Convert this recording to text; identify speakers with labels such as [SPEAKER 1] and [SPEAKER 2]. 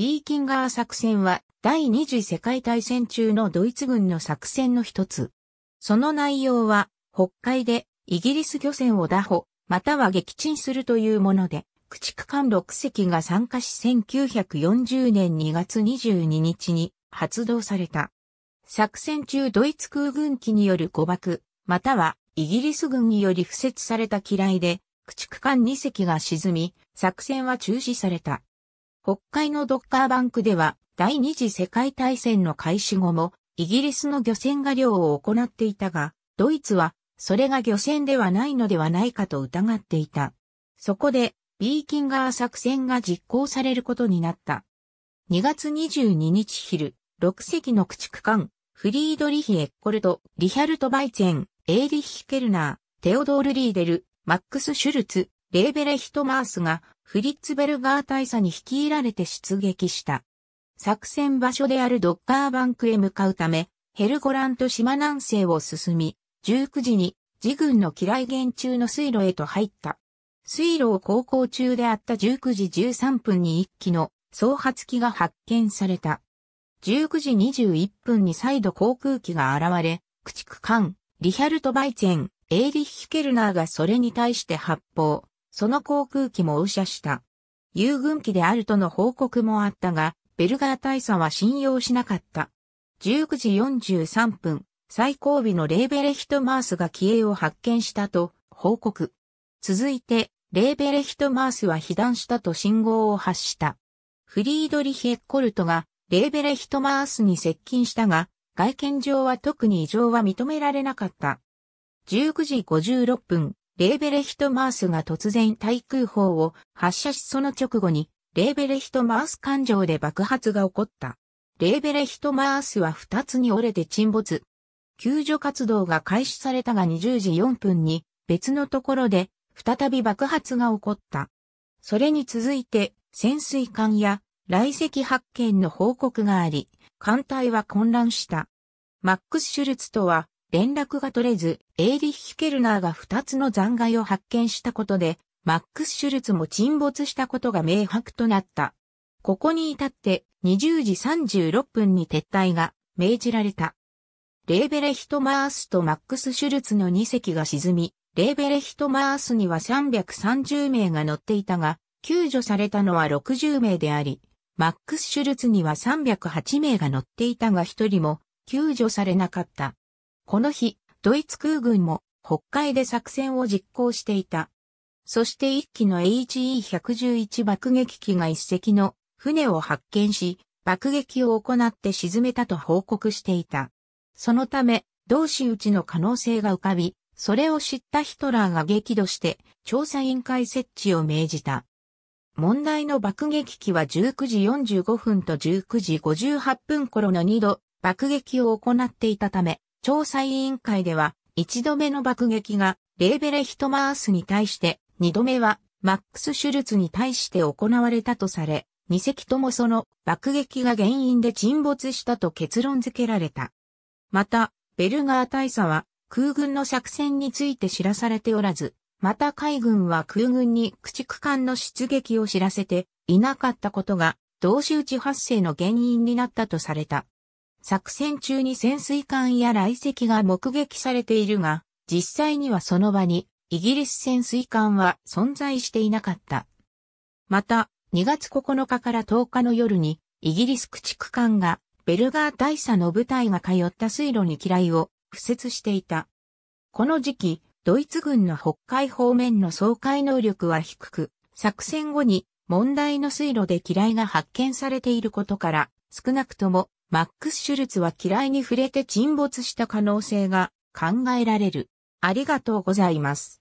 [SPEAKER 1] ビーキンガー作戦は第二次世界大戦中のドイツ軍の作戦の一つ。その内容は北海でイギリス漁船を打破、または撃沈するというもので、駆逐艦6隻が参加し1940年2月22日に発動された。作戦中ドイツ空軍機による誤爆、またはイギリス軍により付設された機雷で、駆逐艦2隻が沈み、作戦は中止された。北海のドッカーバンクでは、第二次世界大戦の開始後も、イギリスの漁船が漁を行っていたが、ドイツは、それが漁船ではないのではないかと疑っていた。そこで、ビーキンガー作戦が実行されることになった。2月22日昼、6隻の駆逐艦、フリードリヒ・エッコルト、リヒャルト・バイツェン、エイリヒ・ケルナー、テオドール・リーデル、マックス・シュルツ、レーベレヒト・マースがフリッツベルガー大佐に率いられて出撃した。作戦場所であるドッカーバンクへ向かうため、ヘルゴラント島南西を進み、19時に自軍の機雷源中の水路へと入った。水路を航行中であった19時13分に1機の総発機が発見された。19時21分に再度航空機が現れ、駆逐艦、リヒャルト・バイツェン、エーリッヒ・ケルナーがそれに対して発砲。その航空機も右車した。友軍機であるとの報告もあったが、ベルガー大佐は信用しなかった。19時43分、最後尾のレーベレヒトマースが機影を発見したと報告。続いて、レーベレヒトマースは被弾したと信号を発した。フリードリヒ・エッコルトがレーベレヒトマースに接近したが、外見上は特に異常は認められなかった。19時56分、レーベレヒトマースが突然対空砲を発射しその直後に、レーベレヒトマース艦上で爆発が起こった。レーベレヒトマースは2つに折れて沈没。救助活動が開始されたが20時4分に別のところで再び爆発が起こった。それに続いて潜水艦や雷石発見の報告があり、艦隊は混乱した。マックス・シュルツとは連絡が取れず、エーリッヒ・ケルナーが2つの残骸を発見したことで、マックス・シュルツも沈没したことが明白となった。ここに至って20時36分に撤退が命じられた。レーベレヒトマースとマックス・シュルツの2隻が沈み、レーベレヒトマースには330名が乗っていたが、救助されたのは60名であり、マックス・シュルツには308名が乗っていたが1人も救助されなかった。この日、ドイツ空軍も北海で作戦を実行していた。そして一機の HE111 爆撃機が一隻の船を発見し、爆撃を行って沈めたと報告していた。そのため、同士打ちの可能性が浮かび、それを知ったヒトラーが激怒して調査委員会設置を命じた。問題の爆撃機は19時45分と19時58分頃の2度爆撃を行っていたため、調査委員会では、一度目の爆撃がレーベレヒトマースに対して、二度目はマックス・シュルツに対して行われたとされ、二隻ともその爆撃が原因で沈没したと結論付けられた。また、ベルガー大佐は空軍の作戦について知らされておらず、また海軍は空軍に駆逐艦の出撃を知らせていなかったことが同士打ち発生の原因になったとされた。作戦中に潜水艦や雷石が目撃されているが、実際にはその場にイギリス潜水艦は存在していなかった。また、2月9日から10日の夜に、イギリス駆逐艦がベルガー大佐の部隊が通った水路に機雷を敷設していた。この時期、ドイツ軍の北海方面の総海能力は低く、作戦後に問題の水路で機雷が発見されていることから、少なくともマックス・シュルツは嫌いに触れて沈没した可能性が考えられる。ありがとうございます。